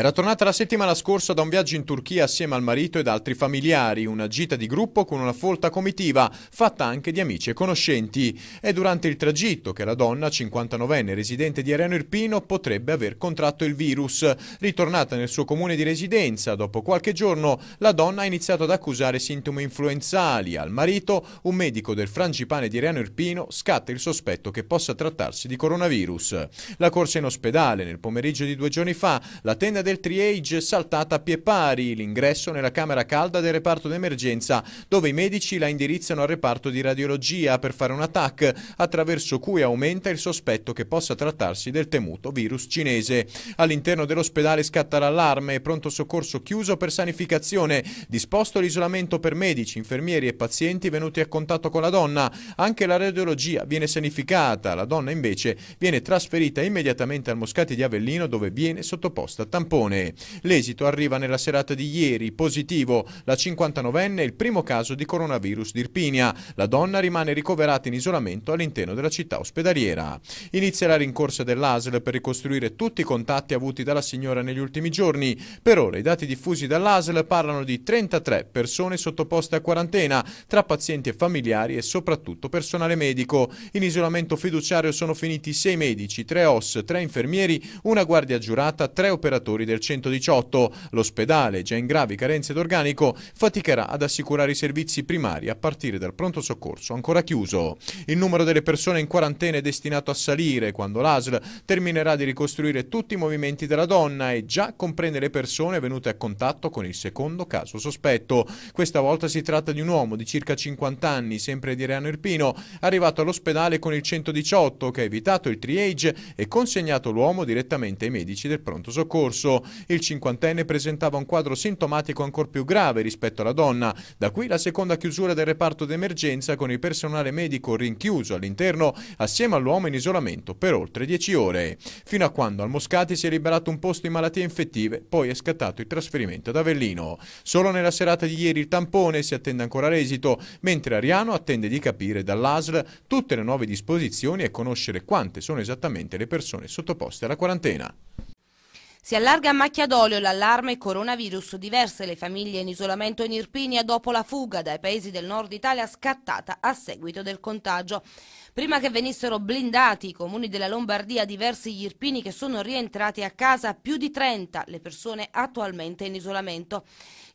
Era tornata la settimana scorsa da un viaggio in Turchia assieme al marito ed altri familiari, una gita di gruppo con una folta comitiva, fatta anche di amici e conoscenti. È durante il tragitto che la donna, 59enne residente di Areno Irpino, potrebbe aver contratto il virus. Ritornata nel suo comune di residenza, dopo qualche giorno la donna ha iniziato ad accusare sintomi influenzali. Al marito, un medico del frangipane di Areno Irpino, scatta il sospetto che possa trattarsi di coronavirus. La corsa in ospedale nel pomeriggio di due giorni fa, la tenda del del triage saltata a pie pari, l'ingresso nella camera calda del reparto d'emergenza, dove i medici la indirizzano al reparto di radiologia per fare un attack, attraverso cui aumenta il sospetto che possa trattarsi del temuto virus cinese. All'interno dell'ospedale scatta l'allarme, pronto soccorso chiuso per sanificazione, disposto l'isolamento per medici, infermieri e pazienti venuti a contatto con la donna. Anche la radiologia viene sanificata, la donna invece viene trasferita immediatamente al Moscati di Avellino dove viene sottoposta a tampone. Crotone. L'esito arriva nella serata di ieri, positivo, la 59enne è il primo caso di coronavirus di Irpinia. La donna rimane ricoverata in isolamento all'interno della città ospedaliera. Inizia la rincorsa dell'ASL per ricostruire tutti i contatti avuti dalla signora negli ultimi giorni. Per ora i dati diffusi dall'ASL parlano di 33 persone sottoposte a quarantena, tra pazienti e familiari e soprattutto personale medico. In isolamento fiduciario sono finiti 6 medici, 3 OS, 3 infermieri, una guardia giurata, 3 operatori operatori del 118, l'ospedale, già in gravi carenze d'organico, faticherà ad assicurare i servizi primari a partire dal pronto soccorso ancora chiuso. Il numero delle persone in quarantena è destinato a salire quando l'ASL terminerà di ricostruire tutti i movimenti della donna e già comprende le persone venute a contatto con il secondo caso sospetto. Questa volta si tratta di un uomo di circa 50 anni, sempre di Reano Irpino, arrivato all'ospedale con il 118 che ha evitato il triage e consegnato l'uomo direttamente ai medici del pronto soccorso abuso. Il cinquantenne presentava un quadro sintomatico ancora più grave rispetto alla donna. Da qui la seconda chiusura del reparto d'emergenza con il personale medico rinchiuso all'interno assieme all'uomo in isolamento per oltre 10 ore. Fino a quando al Moscati si è liberato un posto in malattie infettive, poi è scattato il trasferimento ad Avellino. Solo nella serata di ieri il tampone si attende ancora l'esito, mentre Ariano attende di capire dall'ASL tutte le nuove disposizioni e conoscere quante sono esattamente le persone sottoposte alla quarantena. Si allarga a macchia d'olio l'allarme coronavirus, diverse le famiglie in isolamento in Irpinia dopo la fuga dai paesi del nord Italia scattata a seguito del contagio. Prima che venissero blindati i comuni della Lombardia, diversi gli irpini che sono rientrati a casa, più di 30 le persone attualmente in isolamento.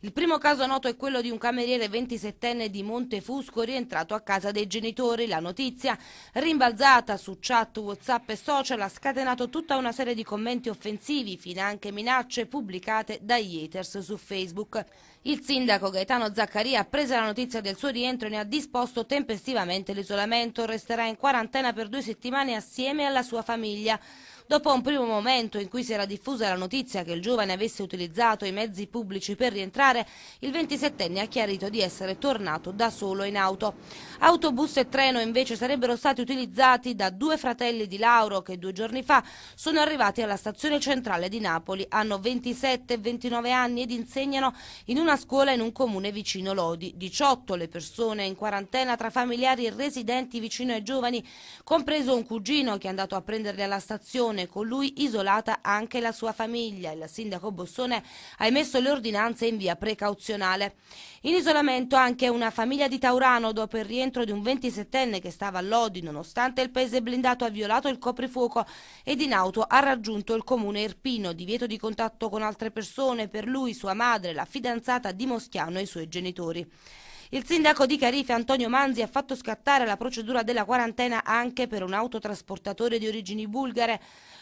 Il primo caso noto è quello di un cameriere 27enne di Montefusco rientrato a casa dei genitori. La notizia, rimbalzata su chat, whatsapp e social, ha scatenato tutta una serie di commenti offensivi, fino anche minacce pubblicate dagli haters su Facebook. Il sindaco Gaetano Zaccaria ha preso la notizia del suo rientro e ne ha disposto tempestivamente l'isolamento. Resterà in quarantena per due settimane assieme alla sua famiglia. Dopo un primo momento in cui si era diffusa la notizia che il giovane avesse utilizzato i mezzi pubblici per rientrare, il 27enne ha chiarito di essere tornato da solo in auto. Autobus e treno invece sarebbero stati utilizzati da due fratelli di Lauro che due giorni fa sono arrivati alla stazione centrale di Napoli. Hanno 27 e 29 anni ed insegnano in una scuola in un comune vicino Lodi. 18 le persone in quarantena tra familiari e residenti vicino ai giovani, compreso un cugino che è andato a prenderli alla stazione Bossone, con lui isolata anche la sua famiglia. Il sindaco Bossone ha emesso le ordinanze in via precauzionale. In isolamento anche una famiglia di Taurano dopo il rientro di un 27enne che stava a Lodi nonostante il paese blindato ha violato il coprifuoco ed in auto ha raggiunto il comune Irpino, divieto di contatto con altre persone per lui, sua madre, la fidanzata di Moschiano e i suoi genitori. Il sindaco di Carife Antonio Manzi ha fatto scattare la procedura della quarantena anche per un autotrasportatore di origini bulgare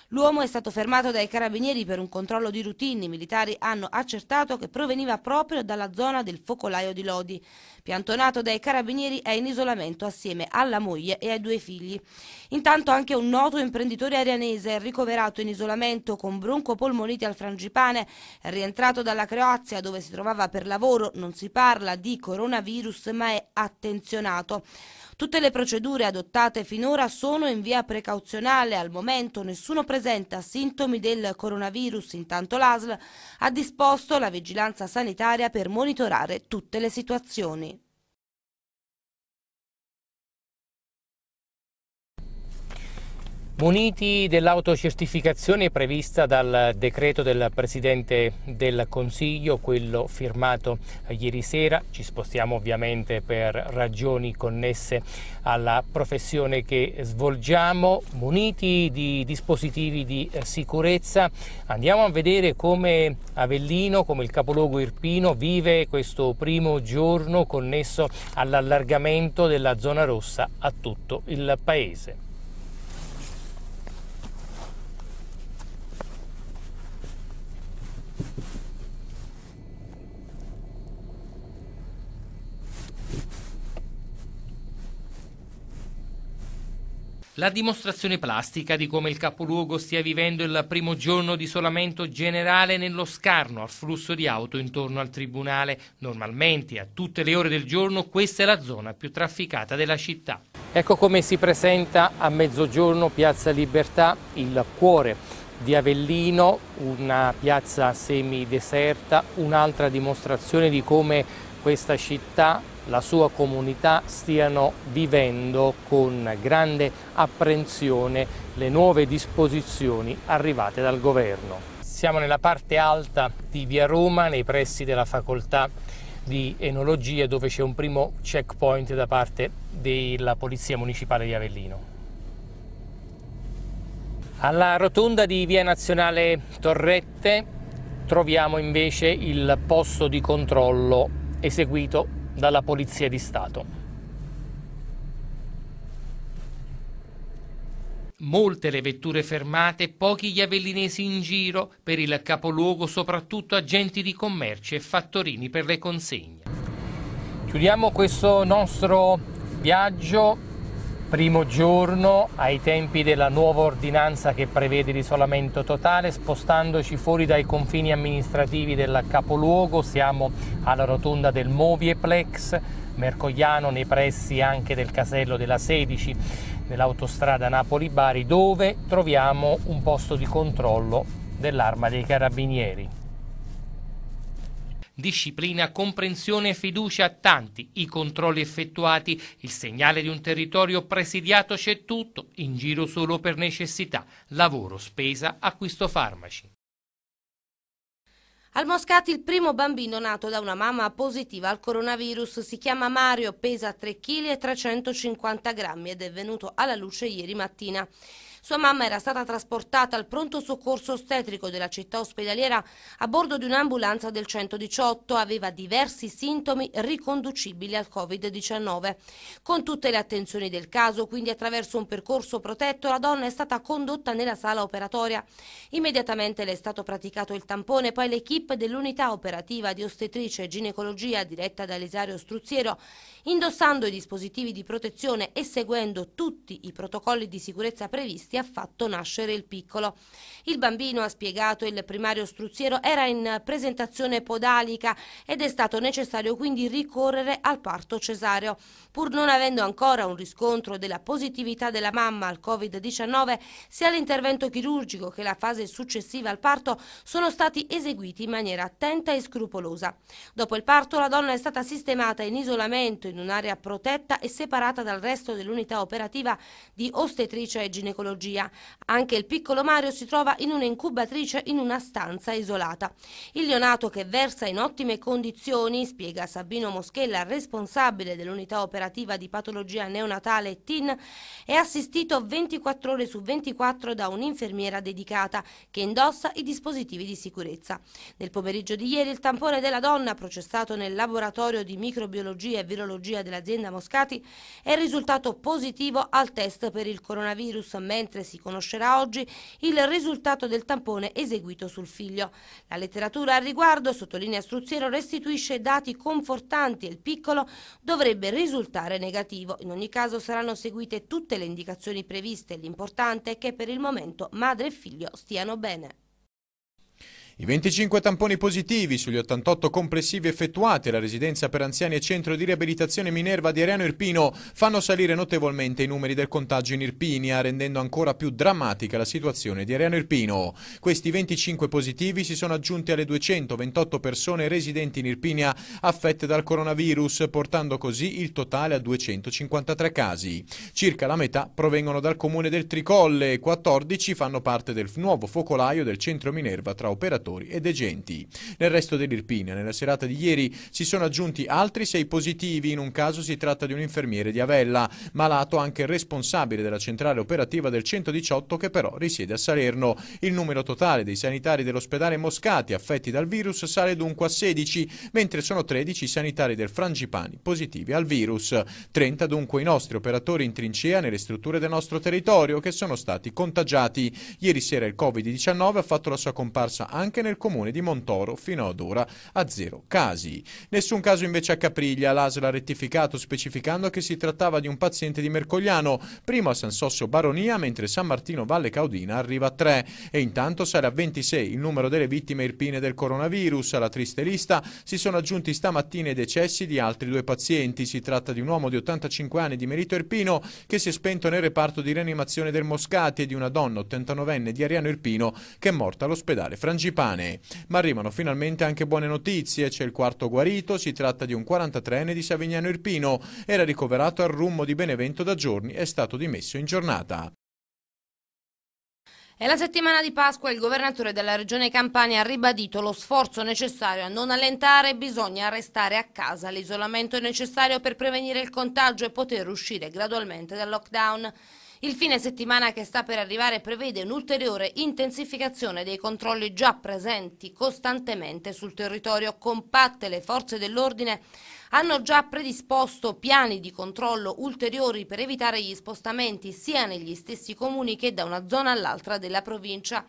L'uomo è stato fermato dai carabinieri per un controllo di routine. I militari hanno accertato che proveniva proprio dalla zona del focolaio di Lodi. Piantonato dai carabinieri è in isolamento assieme alla moglie e ai due figli. Intanto anche un noto imprenditore arianese è ricoverato in isolamento con broncopolmonite al frangipane. È rientrato dalla Croazia dove si trovava per lavoro. Non si parla di coronavirus ma è attenzionato. Tutte le procedure adottate finora sono in via precauzionale, al momento nessuno presenta sintomi del coronavirus, intanto l'ASL ha disposto la vigilanza sanitaria per monitorare tutte le situazioni. Muniti dell'autocertificazione prevista dal decreto del Presidente del Consiglio, quello firmato ieri sera, ci spostiamo ovviamente per ragioni connesse alla professione che svolgiamo, muniti di dispositivi di sicurezza. Andiamo a vedere come Avellino, come il capoluogo irpino, vive questo primo giorno connesso all'allargamento della zona rossa a tutto il Paese. La dimostrazione plastica di come il capoluogo stia vivendo il primo giorno di isolamento generale nello scarno afflusso di auto intorno al tribunale. Normalmente a tutte le ore del giorno questa è la zona più trafficata della città. Ecco come si presenta a mezzogiorno Piazza Libertà, il cuore di Avellino, una piazza semideserta, un'altra dimostrazione di come questa città la sua comunità stiano vivendo con grande apprensione le nuove disposizioni arrivate dal governo. Siamo nella parte alta di Via Roma, nei pressi della facoltà di enologia dove c'è un primo checkpoint da parte della Polizia Municipale di Avellino. Alla rotonda di Via Nazionale Torrette troviamo invece il posto di controllo eseguito dalla Polizia di Stato. Molte le vetture fermate, pochi gli avellinesi in giro, per il capoluogo soprattutto agenti di commercio e fattorini per le consegne. Chiudiamo questo nostro viaggio primo giorno ai tempi della nuova ordinanza che prevede l'isolamento totale, spostandoci fuori dai confini amministrativi del capoluogo, siamo alla rotonda del Movieplex, Mercogliano, nei pressi anche del casello della 16, dell'autostrada Napoli-Bari, dove troviamo un posto di controllo dell'arma dei carabinieri. Disciplina, comprensione e fiducia a tanti, i controlli effettuati, il segnale di un territorio presidiato c'è tutto, in giro solo per necessità, lavoro, spesa, acquisto farmaci. Al Moscati il primo bambino nato da una mamma positiva al coronavirus si chiama Mario, pesa 3,350 kg ed è venuto alla luce ieri mattina. Sua mamma era stata trasportata al pronto soccorso ostetrico della città ospedaliera a bordo di un'ambulanza del 118. Aveva diversi sintomi riconducibili al Covid-19. Con tutte le attenzioni del caso, quindi attraverso un percorso protetto, la donna è stata condotta nella sala operatoria. Immediatamente le è stato praticato il tampone, poi l'equipe dell'unità operativa di ostetrice e ginecologia diretta da Elisario Struzziero, indossando i dispositivi di protezione e seguendo tutti i protocolli di sicurezza previsti, questi ha fatto nascere il piccolo. Il bambino, ha spiegato il primario struzziero, era in presentazione podalica ed è stato necessario quindi ricorrere al parto cesareo. Pur non avendo ancora un riscontro della positività della mamma al Covid-19, sia l'intervento chirurgico che la fase successiva al parto sono stati eseguiti in maniera attenta e scrupolosa. Dopo il parto la donna è stata sistemata in isolamento in un'area protetta e separata dal resto dell'unità operativa di ostetricia e ginecologia energia. Anche il piccolo Mario si trova in un'incubatrice in una stanza isolata. Il neonato che versa in ottime condizioni, spiega Sabino Moschella, responsabile dell'unità operativa di patologia neonatale TIN, è assistito 24 ore su 24 da un'infermiera dedicata che indossa i dispositivi di sicurezza. Nel pomeriggio di ieri il tampone della donna processato nel laboratorio di microbiologia e virologia dell'azienda Moscati è risultato positivo al test per il coronavirus, mentre pediatre si conoscerà oggi il risultato del tampone eseguito sul figlio. La letteratura al riguardo, sottolinea Struziero, restituisce dati confortanti e il piccolo dovrebbe risultare negativo. In ogni caso saranno seguite tutte le indicazioni previste. L'importante è che per il momento madre e figlio stiano bene. I 25 tamponi positivi sugli 88 complessivi effettuati alla residenza per anziani e centro di riabilitazione Minerva di Ariano Irpino fanno salire notevolmente i numeri del contagio in Irpinia, rendendo ancora più drammatica la situazione di Ariano Irpino. Questi 25 positivi si sono aggiunti alle 228 persone residenti in Irpinia affette dal coronavirus, portando così il totale a 253 casi. Circa la metà provengono dal comune del Tricolle, e 14 fanno parte del nuovo focolaio del centro Minerva tra operatori visitatori ed agenti. Nel resto dell'Irpina, nella serata di ieri, si sono aggiunti altri sei positivi, in un caso si tratta di un infermiere di Avella, malato anche responsabile della centrale operativa del 118 che però risiede a Salerno. Il numero totale dei sanitari dell'ospedale Moscati affetti dal virus sale dunque a 16, mentre sono 13 i sanitari del Frangipani positivi al virus. 30 dunque i nostri operatori in trincea nelle strutture del nostro territorio che sono stati contagiati. Ieri sera il Covid-19 ha fatto la sua comparsa anche anche nel comune di Montoro, fino ad ora a zero casi. Nessun caso invece a Capriglia, l'ASL ha rettificato specificando che si trattava di un paziente di Mercogliano, primo a San Sosso Baronia, mentre San Martino Valle Caudina arriva a 3 e intanto sarà 26 il numero delle vittime irpine del coronavirus. Alla triste lista si sono aggiunti stamattina i decessi di altri due pazienti. Si tratta di un uomo di 85 anni di merito irpino che si è spento nel reparto di rianimazione del Moscati e di una donna 89enne di Ariano Irpino che è morta all'ospedale Frangipani. Befane. Ma arrivano finalmente anche buone notizie, c'è il quarto guarito, si tratta di un 43enne di Savignano Irpino, era ricoverato al rummo di Benevento da giorni, è stato dimesso in giornata. E la settimana di Pasqua il governatore della regione Campania ha ribadito lo sforzo necessario a non allentare, bisogna restare a casa. L'isolamento è necessario per prevenire il contagio e poter uscire gradualmente dal lockdown. Il fine settimana che sta per arrivare prevede un'ulteriore intensificazione dei controlli già presenti costantemente sul territorio compatte le forze dell'ordine hanno già predisposto piani di controllo ulteriori per evitare gli spostamenti sia negli stessi comuni che da una zona all'altra della provincia.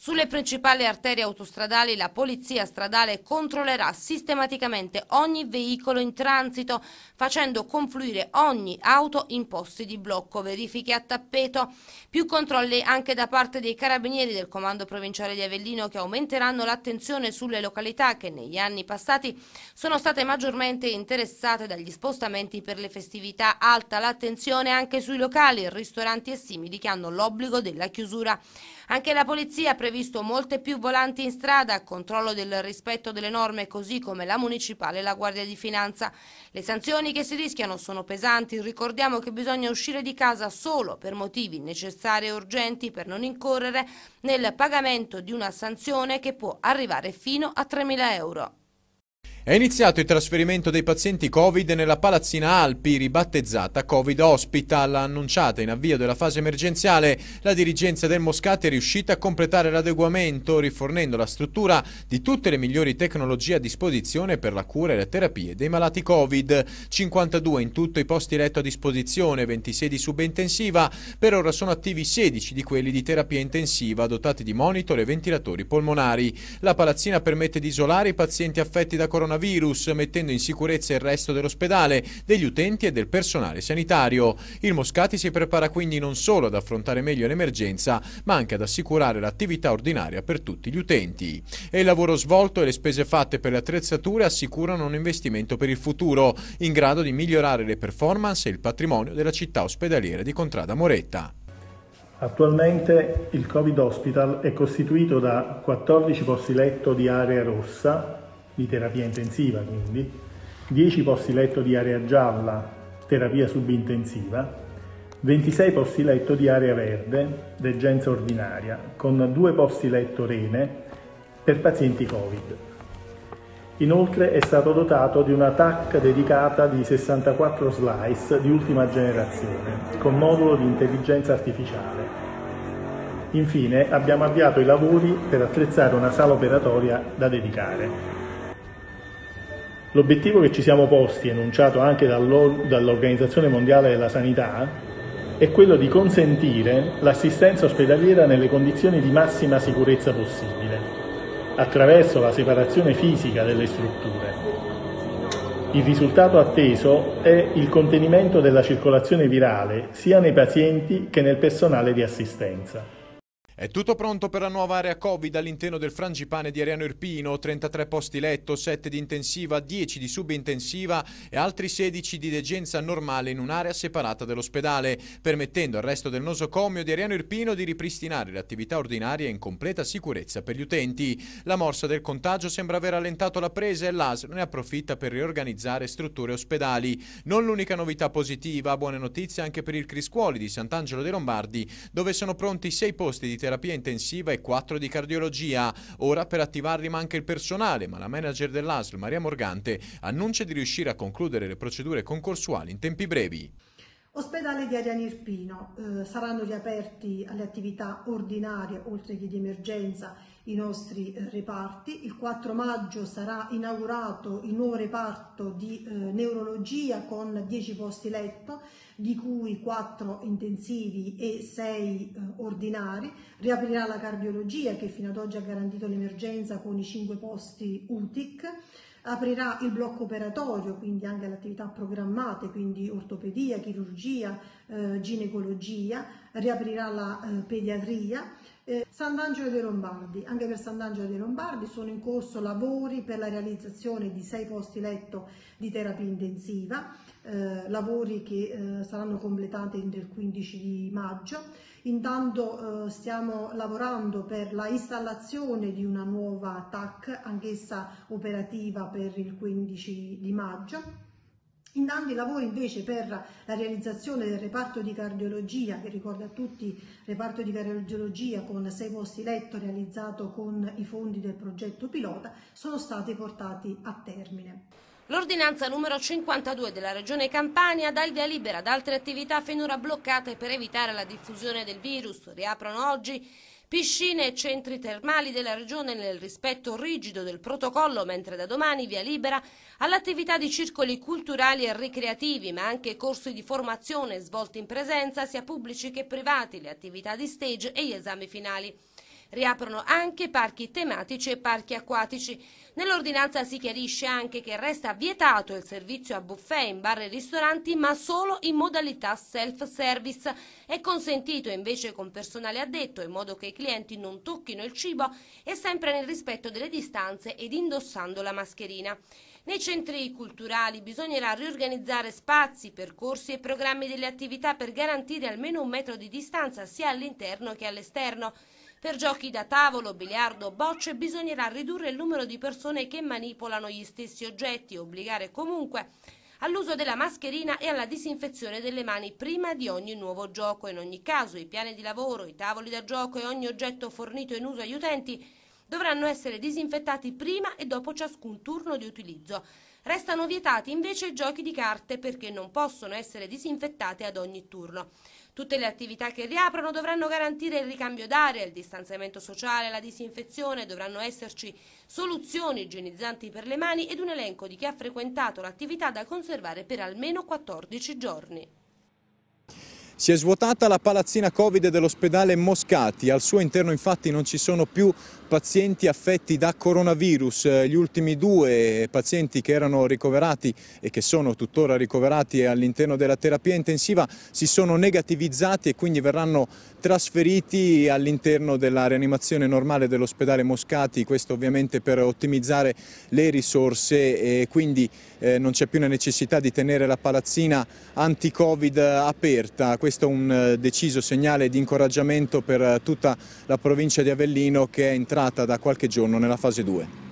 Sulle principali arterie autostradali la polizia stradale controllerà sistematicamente ogni veicolo in transito facendo confluire ogni auto in posti di blocco, verifiche a tappeto, più controlli anche da parte dei carabinieri del comando provinciale di Avellino che aumenteranno l'attenzione sulle località che negli anni passati sono state maggiormente interessate dagli spostamenti per le festività, alta l'attenzione anche sui locali, ristoranti e simili che hanno l'obbligo della chiusura. Anche la polizia ha previsto molte più volanti in strada, controllo del rispetto delle norme così come la municipale e la Guardia di Finanza. Le sanzioni che si rischiano sono pesanti, ricordiamo che bisogna uscire di casa solo per motivi necessari e urgenti per non incorrere nel pagamento di una sanzione che può arrivare fino a 3.000 euro. È iniziato il trasferimento dei pazienti Covid nella palazzina Alpi, ribattezzata Covid Hospital, annunciata in avvio della fase emergenziale. La dirigenza del Moscati è riuscita a completare l'adeguamento, rifornendo la struttura di tutte le migliori tecnologie a disposizione per la cura e le terapie dei malati Covid. 52 in tutto i posti letto a disposizione, 26 di subintensiva. per ora sono attivi 16 di quelli di terapia intensiva, dotati di monitor e ventilatori polmonari. La palazzina permette di isolare i pazienti affetti da coronavirus coronavirus, mettendo in sicurezza il resto dell'ospedale, degli utenti e del personale sanitario. Il Moscati si prepara quindi non solo ad affrontare meglio l'emergenza, ma anche ad assicurare l'attività ordinaria per tutti gli utenti. E il lavoro svolto e le spese fatte per le attrezzature assicurano un investimento per il futuro, in grado di migliorare le performance e il patrimonio della città ospedaliera di Contrada Moretta. Attualmente il Covid Hospital è costituito da 14 posti letto di area rossa, di terapia intensiva quindi, 10 posti letto di area gialla, terapia subintensiva, 26 posti letto di area verde, degenza ordinaria, con 2 posti letto rene per pazienti Covid. Inoltre è stato dotato di una TAC dedicata di 64 slice di ultima generazione, con modulo di intelligenza artificiale. Infine abbiamo avviato i lavori per attrezzare una sala operatoria da dedicare. L'obiettivo che ci siamo posti, enunciato anche dall'Organizzazione Mondiale della Sanità, è quello di consentire l'assistenza ospedaliera nelle condizioni di massima sicurezza possibile, attraverso la separazione fisica delle strutture. Il risultato atteso è il contenimento della circolazione virale sia nei pazienti che nel personale di assistenza. È tutto pronto per la nuova area Covid all'interno del frangipane di Ariano Irpino, 33 posti letto, 7 di intensiva, 10 di subintensiva e altri 16 di degenza normale in un'area separata dell'ospedale, permettendo al resto del nosocomio di Ariano Irpino di ripristinare le attività ordinarie in completa sicurezza per gli utenti. La morsa del contagio sembra aver allentato la presa e l'ASL ne approfitta per riorganizzare strutture ospedali. Non l'unica novità positiva, buone notizie anche per il Criscuoli di Sant'Angelo dei Lombardi, dove sono pronti 6 posti di terapia terapia intensiva e 4 di cardiologia. Ora per attivarli manca il personale, ma la manager dell'ASL, Maria Morgante, annuncia di riuscire a concludere le procedure concorsuali in tempi brevi. Ospedale di Ariane Irpino eh, saranno riaperti alle attività ordinarie oltre che di emergenza i nostri eh, reparti. Il 4 maggio sarà inaugurato il nuovo reparto di eh, neurologia con 10 posti letto di cui 4 intensivi e 6 eh, ordinari, riaprirà la cardiologia che fino ad oggi ha garantito l'emergenza con i 5 posti UTIC, aprirà il blocco operatorio, quindi anche le attività programmate, quindi ortopedia, chirurgia, eh, ginecologia, riaprirà la eh, pediatria, eh, Sant'Angelo dei Lombardi, anche per Sant'Angelo dei Lombardi sono in corso lavori per la realizzazione di sei posti letto di terapia intensiva, eh, lavori che eh, saranno completati entro il 15 di maggio. Intanto eh, stiamo lavorando per la installazione di una nuova TAC, anch'essa operativa per il 15 di maggio Intanto i lavori invece per la realizzazione del reparto di cardiologia, che ricordo a tutti reparto di cardiologia con sei posti letto realizzato con i fondi del progetto pilota, sono stati portati a termine. L'ordinanza numero 52 della Regione Campania dà il via libera ad altre attività finora bloccate per evitare la diffusione del virus. Riaprono oggi Piscine e centri termali della Regione nel rispetto rigido del protocollo, mentre da domani via libera all'attività di circoli culturali e ricreativi, ma anche corsi di formazione svolti in presenza sia pubblici che privati, le attività di stage e gli esami finali. Riaprono anche parchi tematici e parchi acquatici. Nell'ordinanza si chiarisce anche che resta vietato il servizio a buffet in bar e ristoranti, ma solo in modalità self-service. È consentito invece con personale addetto, in modo che i clienti non tocchino il cibo e sempre nel rispetto delle distanze ed indossando la mascherina. Nei centri culturali bisognerà riorganizzare spazi, percorsi e programmi delle attività per garantire almeno un metro di distanza sia all'interno che all'esterno. Per giochi da tavolo, biliardo, bocce bisognerà ridurre il numero di persone che manipolano gli stessi oggetti, obbligare comunque all'uso della mascherina e alla disinfezione delle mani prima di ogni nuovo gioco. In ogni caso i piani di lavoro, i tavoli da gioco e ogni oggetto fornito in uso agli utenti dovranno essere disinfettati prima e dopo ciascun turno di utilizzo. Restano vietati invece i giochi di carte perché non possono essere disinfettate ad ogni turno. Tutte le attività che riaprono dovranno garantire il ricambio d'aria, il distanziamento sociale, la disinfezione, dovranno esserci soluzioni igienizzanti per le mani ed un elenco di chi ha frequentato l'attività da conservare per almeno 14 giorni. Si è svuotata la palazzina Covid dell'ospedale Moscati, al suo interno infatti non ci sono più pazienti affetti da coronavirus, eh, gli ultimi due pazienti che erano ricoverati e che sono tuttora ricoverati all'interno della terapia intensiva si sono negativizzati e quindi verranno trasferiti all'interno della rianimazione normale dell'ospedale Moscati, questo ovviamente per ottimizzare le risorse e quindi eh, non c'è più la necessità di tenere la palazzina anti-covid aperta, questo è un eh, deciso segnale di incoraggiamento per tutta la provincia di Avellino che è entrata entrata da qualche giorno nella fase 2.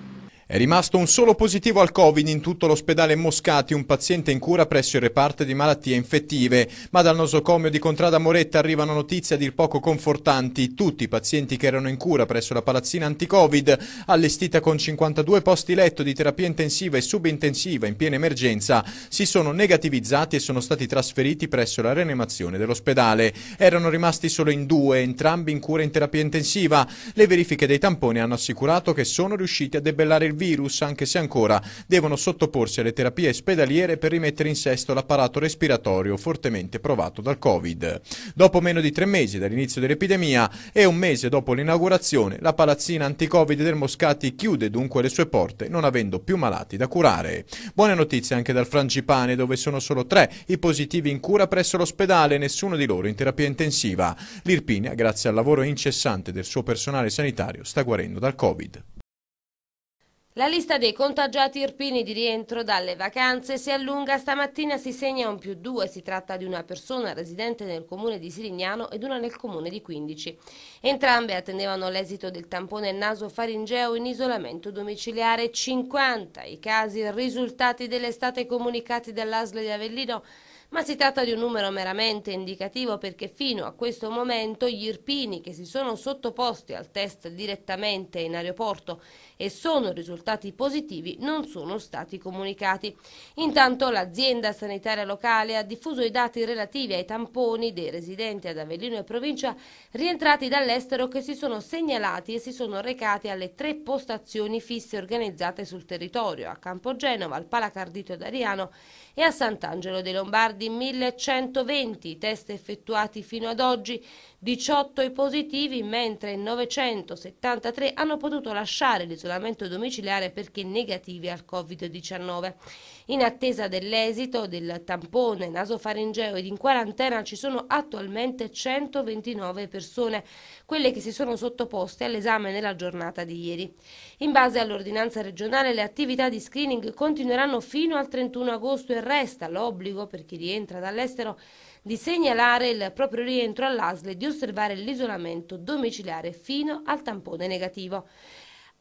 È rimasto un solo positivo al Covid in tutto l'ospedale Moscati, un paziente in cura presso il reparto di malattie infettive. Ma dal nosocomio di Contrada Moretta arrivano notizie a dir poco confortanti. Tutti i pazienti che erano in cura presso la palazzina anti-Covid, allestita con 52 posti letto di terapia intensiva e subintensiva in piena emergenza, si sono negativizzati e sono stati trasferiti presso la reanimazione dell'ospedale. Erano rimasti solo in due, entrambi in cura in terapia intensiva. Le verifiche dei tamponi hanno assicurato che sono riusciti a debellare il virus, anche se ancora devono sottoporsi alle terapie ospedaliere per rimettere in sesto l'apparato respiratorio fortemente provato dal Covid. Dopo meno di tre mesi dall'inizio dell'epidemia e un mese dopo l'inaugurazione, la palazzina anti-Covid del Moscati chiude dunque le sue porte, non avendo più malati da curare. Buone notizie anche dal Frangipane, dove sono solo tre i positivi in cura presso l'ospedale e nessuno di loro in terapia intensiva. L'Irpinia, grazie al lavoro incessante del suo personale sanitario, sta guarendo dal Covid. La lista dei contagiati irpini di rientro dalle vacanze si allunga, stamattina si segna un più due, si tratta di una persona residente nel comune di Sirignano ed una nel comune di Quindici. Entrambe attendevano l'esito del tampone naso-faringeo in isolamento domiciliare 50, i casi risultati dell'estate comunicati dall'ASL di Avellino ma si tratta di un numero meramente indicativo perché fino a questo momento gli irpini che si sono sottoposti al test direttamente in aeroporto e sono risultati positivi non sono stati comunicati. Intanto l'azienda sanitaria locale ha diffuso i dati relativi ai tamponi dei residenti ad Avellino e provincia rientrati dall'estero che si sono segnalati e si sono recati alle tre postazioni fisse organizzate sul territorio, a Campogenova, al Palacardito ed Ariano e a Sant'Angelo dei Lombardi 1120 test effettuati fino ad oggi, 18 i positivi, mentre 973 hanno potuto lasciare l'isolamento domiciliare perché negativi al Covid-19. In attesa dell'esito del tampone nasofaringeo ed in quarantena ci sono attualmente 129 persone, quelle che si sono sottoposte all'esame nella giornata di ieri. In base all'ordinanza regionale le attività di screening continueranno fino al 31 agosto e resta l'obbligo per chi rientra dall'estero di segnalare il proprio rientro all'ASL e di osservare l'isolamento domiciliare fino al tampone negativo.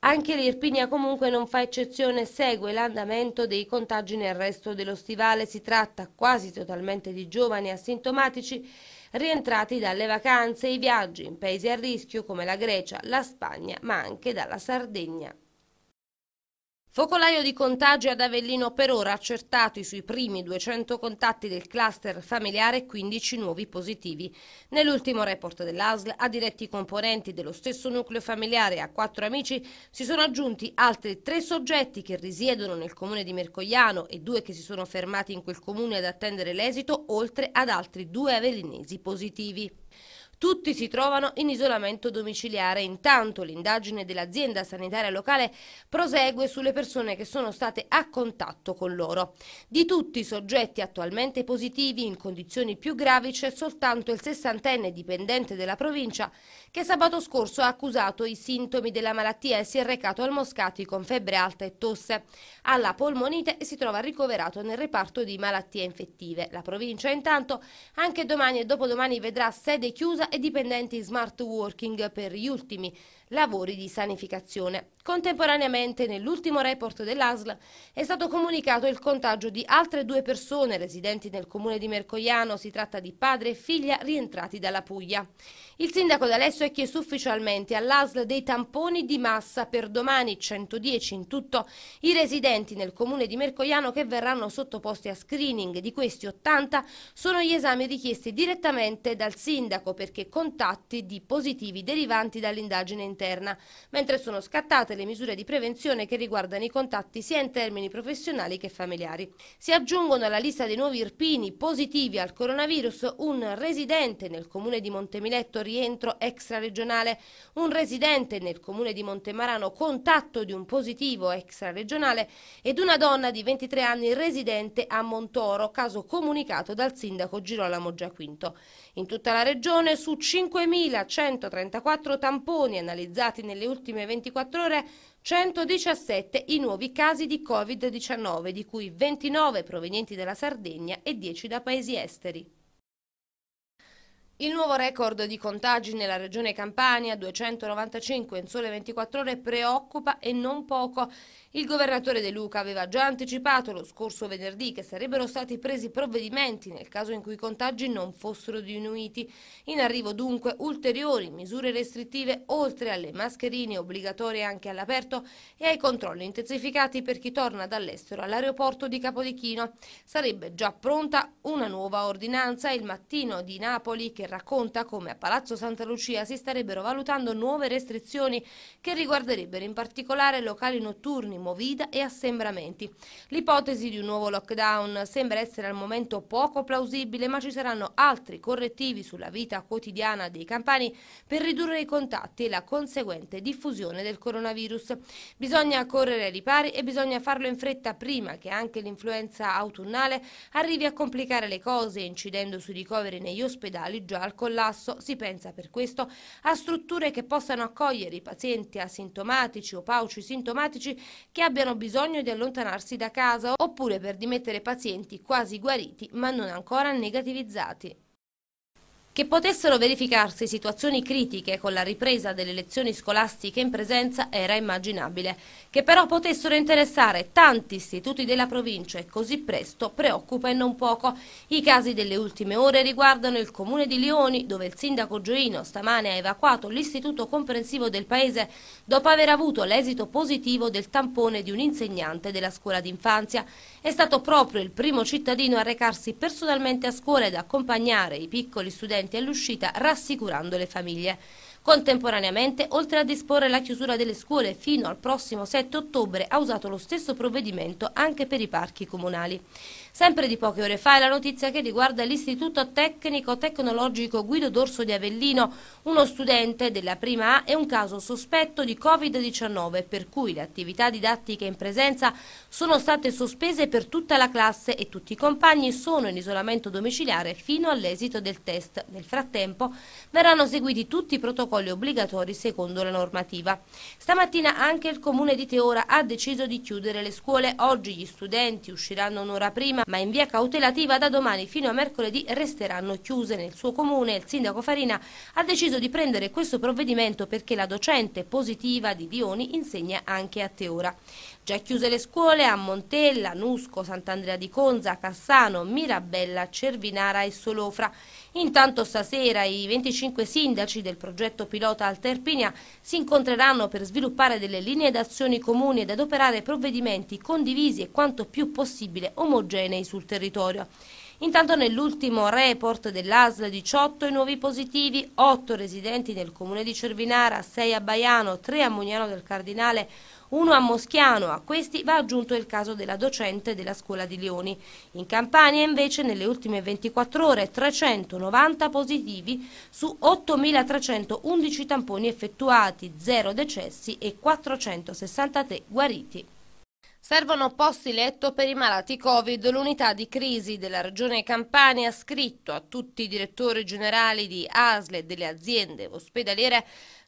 Anche l'Irpinia comunque non fa eccezione segue l'andamento dei contagi nel resto dello stivale. Si tratta quasi totalmente di giovani asintomatici rientrati dalle vacanze e i viaggi in paesi a rischio come la Grecia, la Spagna ma anche dalla Sardegna. Focolaio di contagi ad Avellino per ora accertati sui primi 200 contatti del cluster familiare 15 nuovi positivi. Nell'ultimo report dell'ASL a diretti componenti dello stesso nucleo familiare a quattro amici si sono aggiunti altri tre soggetti che risiedono nel comune di Mercogliano e due che si sono fermati in quel comune ad attendere l'esito oltre ad altri due avellinesi positivi. Tutti si trovano in isolamento domiciliare. Intanto l'indagine dell'azienda sanitaria locale prosegue sulle persone che sono state a contatto con loro. Di tutti i soggetti attualmente positivi in condizioni più gravi c'è soltanto il sessantenne dipendente della provincia che sabato scorso ha accusato i sintomi della malattia e si è recato al Moscati con febbre alta e tosse. Alla polmonite si trova ricoverato nel reparto di malattie infettive. La provincia intanto anche domani e dopodomani vedrà sede chiusa e dipendenti smart working per gli ultimi lavori di sanificazione. Contemporaneamente, nell'ultimo report dell'ASL, è stato comunicato il contagio di altre due persone residenti nel comune di Mercogliano. Si tratta di padre e figlia rientrati dalla Puglia. Il sindaco D'Alesso ha chiesto ufficialmente all'ASL dei tamponi di massa per domani 110 in tutto i residenti nel comune di Mercogliano che verranno sottoposti a screening. Di questi 80 sono gli esami richiesti direttamente dal sindaco perché contatti di positivi derivanti dall'indagine in interna, mentre sono scattate le misure di prevenzione che riguardano i contatti sia in termini professionali che familiari. Si aggiungono alla lista dei nuovi irpini positivi al coronavirus un residente nel comune di Montemiletto rientro extraregionale, un residente nel comune di Montemarano contatto di un positivo extraregionale ed una donna di 23 anni residente a Montoro, caso comunicato dal sindaco Girolamo Giaquinto. In tutta la regione su 5.134 tamponi analizzati nelle ultime 24 ore 117 i nuovi casi di Covid-19, di cui 29 provenienti dalla Sardegna e 10 da paesi esteri. Il nuovo record di contagi nella regione Campania, 295 in sole 24 ore, preoccupa e non poco. Il governatore De Luca aveva già anticipato lo scorso venerdì che sarebbero stati presi provvedimenti nel caso in cui i contagi non fossero diminuiti. In arrivo dunque ulteriori misure restrittive oltre alle mascherine obbligatorie anche all'aperto e ai controlli intensificati per chi torna dall'estero all'aeroporto di Capodichino. Sarebbe già pronta una nuova ordinanza il mattino di Napoli che racconta come a Palazzo Santa Lucia si starebbero valutando nuove restrizioni che riguarderebbero in particolare locali notturni, movida e assembramenti. L'ipotesi di un nuovo lockdown sembra essere al momento poco plausibile, ma ci saranno altri correttivi sulla vita quotidiana dei campani per ridurre i contatti e la conseguente diffusione del coronavirus. Bisogna correre ai ripari e bisogna farlo in fretta prima che anche l'influenza autunnale arrivi a complicare le cose, incidendo sui ricoveri negli ospedali già al collasso. Si pensa per questo a strutture che possano accogliere i pazienti asintomatici o pauci sintomatici che abbiano bisogno di allontanarsi da casa oppure per dimettere pazienti quasi guariti ma non ancora negativizzati che potessero verificarsi situazioni critiche con la ripresa delle lezioni scolastiche in presenza era immaginabile, che però potessero interessare tanti istituti della provincia e così presto preoccupa e non poco. I casi delle ultime ore riguardano il comune di Lioni, dove il sindaco Gioino stamane ha evacuato l'istituto comprensivo del paese dopo aver avuto l'esito positivo del tampone di un insegnante della scuola d'infanzia. È stato proprio il primo cittadino a recarsi personalmente a scuola ed accompagnare i piccoli studenti assistenti all'uscita rassicurando le famiglie. Contemporaneamente, oltre a disporre la chiusura delle scuole fino al prossimo 7 ottobre, ha usato lo stesso provvedimento anche per i parchi comunali. Sempre di poche ore fa è la notizia che riguarda l'Istituto Tecnico Tecnologico Guido Dorso di Avellino, uno studente della prima A è un caso sospetto di Covid-19 per cui le attività didattiche in presenza sono state sospese per tutta la classe e tutti i compagni sono in isolamento domiciliare fino all'esito del test. Nel frattempo verranno seguiti tutti i protocolli obbligatori secondo la normativa. Stamattina anche il comune di Teora ha deciso di chiudere le scuole. Oggi gli studenti usciranno un'ora prima ma in via cautelativa da domani fino a mercoledì resteranno chiuse. Nel suo comune il sindaco Farina ha deciso di prendere questo provvedimento perché la docente positiva di Dioni insegna anche a Teora. Già chiuse le scuole a Montella, Nusco, Sant'Andrea di Conza, Cassano, Mirabella, Cervinara e Solofra. Intanto stasera i 25 sindaci del progetto pilota Alterpinia si incontreranno per sviluppare delle linee d'azione comuni ed adoperare provvedimenti condivisi e quanto più possibile omogenei sul territorio. Intanto nell'ultimo report dell'ASL 18 i nuovi positivi, 8 residenti nel comune di Cervinara, 6 a Baiano, 3 a Mugnano del Cardinale, uno a Moschiano, a questi va aggiunto il caso della docente della scuola di Leoni. In Campania invece nelle ultime 24 ore 390 positivi su 8.311 tamponi effettuati, 0 decessi e 463 guariti. Servono posti letto per i malati Covid. L'unità di crisi della Regione Campania ha scritto a tutti i direttori generali di ASLE e delle aziende ospedaliere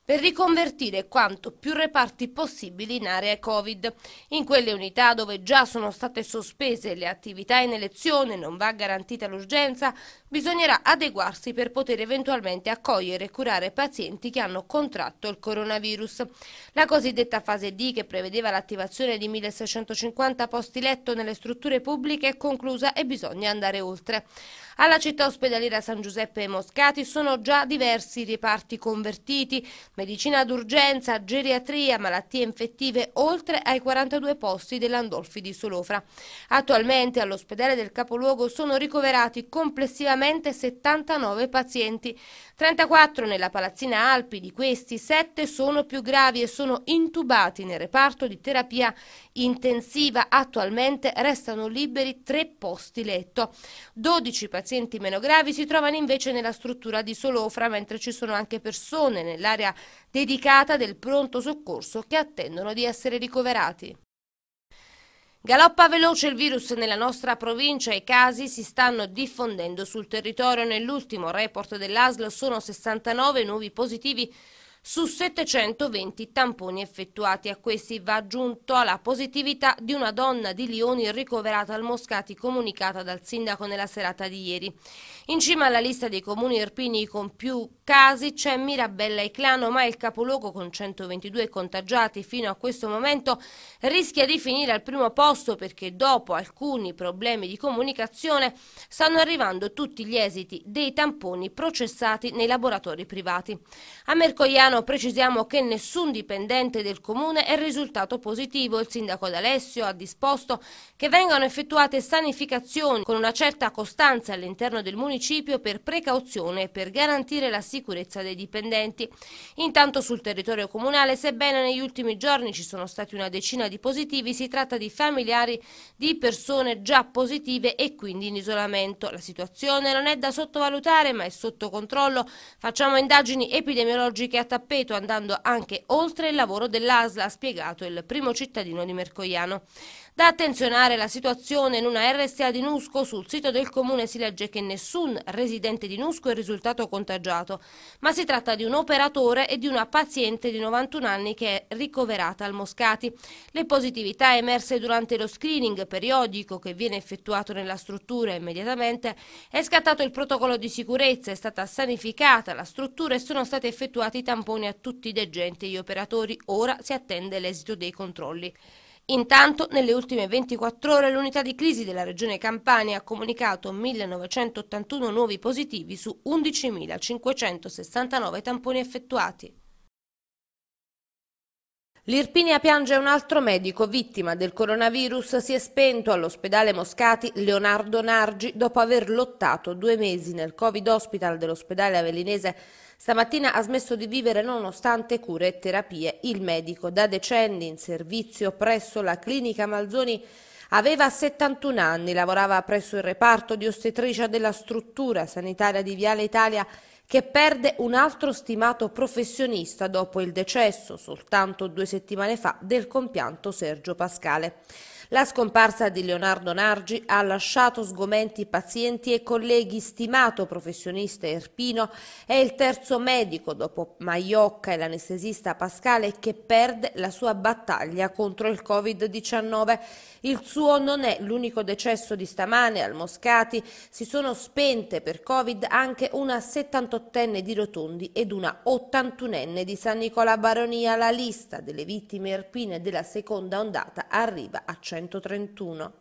per riconvertire quanto più reparti possibili in aree Covid. In quelle unità dove già sono state sospese le attività in elezione e non va garantita l'urgenza, bisognerà adeguarsi per poter eventualmente accogliere e curare pazienti che hanno contratto il coronavirus. La cosiddetta fase D, che prevedeva l'attivazione di 1650 posti letto nelle strutture pubbliche, è conclusa e bisogna andare oltre. Alla città ospedaliera San Giuseppe Moscati sono già diversi reparti convertiti, medicina d'urgenza, geriatria, malattie infettive, oltre ai 42 posti dell'Andolfi di Solofra. Attualmente all'ospedale del capoluogo sono ricoverati complessivamente 79 pazienti. 34 nella Palazzina Alpi, di questi 7 sono più gravi e sono intubati nel reparto di terapia intensiva. Attualmente restano liberi 3 posti letto. 12 pazienti meno gravi si trovano invece nella struttura di Solofra, mentre ci sono anche persone nell'area dedicata del pronto soccorso che attendono di essere ricoverati. Galoppa veloce il virus nella nostra provincia e i casi si stanno diffondendo sul territorio. Nell'ultimo report dell'ASL sono 69 nuovi positivi su 720 tamponi effettuati. A questi va aggiunto la positività di una donna di Lioni ricoverata al Moscati comunicata dal sindaco nella serata di ieri. In cima alla lista dei comuni erpini con più casi c'è Mirabella e Clano, ma il capoluogo con 122 contagiati fino a questo momento rischia di finire al primo posto perché dopo alcuni problemi di comunicazione stanno arrivando tutti gli esiti dei tamponi processati nei laboratori privati. A Mercogliano Milano precisiamo che nessun dipendente del comune è risultato positivo. Il sindaco D'Alessio ha disposto che vengano effettuate sanificazioni con una certa costanza all'interno del municipio per precauzione e per garantire la sicurezza dei dipendenti. Intanto sul territorio comunale, sebbene negli ultimi giorni ci sono stati una decina di positivi, si tratta di familiari di persone già positive e quindi in isolamento. La situazione non è da sottovalutare ma è sotto controllo. Facciamo indagini epidemiologiche a tappeto tappeto andando anche oltre il lavoro dell'ASLA, ha spiegato il primo cittadino di Mercoiano. Da attenzionare la situazione in una RSA di Nusco, sul sito del comune si legge che nessun residente di Nusco è risultato contagiato, ma si tratta di un operatore e di una paziente di 91 anni che è ricoverata al Moscati. Le positività emerse durante lo screening periodico che viene effettuato nella struttura immediatamente è scattato il protocollo di sicurezza, è stata sanificata la struttura e sono stati effettuati i tamponi a tutti i degenti e gli operatori. Ora si attende l'esito dei controlli. Intanto, nelle ultime 24 ore, l'unità di crisi della regione Campania ha comunicato 1.981 nuovi positivi su 11.569 tamponi effettuati. L'Irpinia piange un altro medico vittima del coronavirus si è spento all'ospedale Moscati Leonardo Nargi dopo aver lottato due mesi nel Covid Hospital dell'ospedale avellinese Stamattina ha smesso di vivere nonostante cure e terapie. Il medico da decenni in servizio presso la clinica Malzoni Aveva 71 anni, lavorava presso il reparto di ostetricia della struttura sanitaria di Viale Italia che perde un altro stimato professionista dopo il decesso soltanto due settimane fa del compianto Sergio Pascale. La scomparsa di Leonardo Nargi ha lasciato sgomenti pazienti e colleghi, stimato professionista Erpino è il terzo medico dopo Maiocca e l'anestesista Pascale che perde la sua battaglia contro il Covid-19. Il suo non è l'unico decesso di stamane al Moscati, si sono spente per Covid anche una 78enne di Rotondi ed una 81enne di San Nicola Baronia. La lista delle vittime erpine della seconda ondata arriva a 100 centotrentuno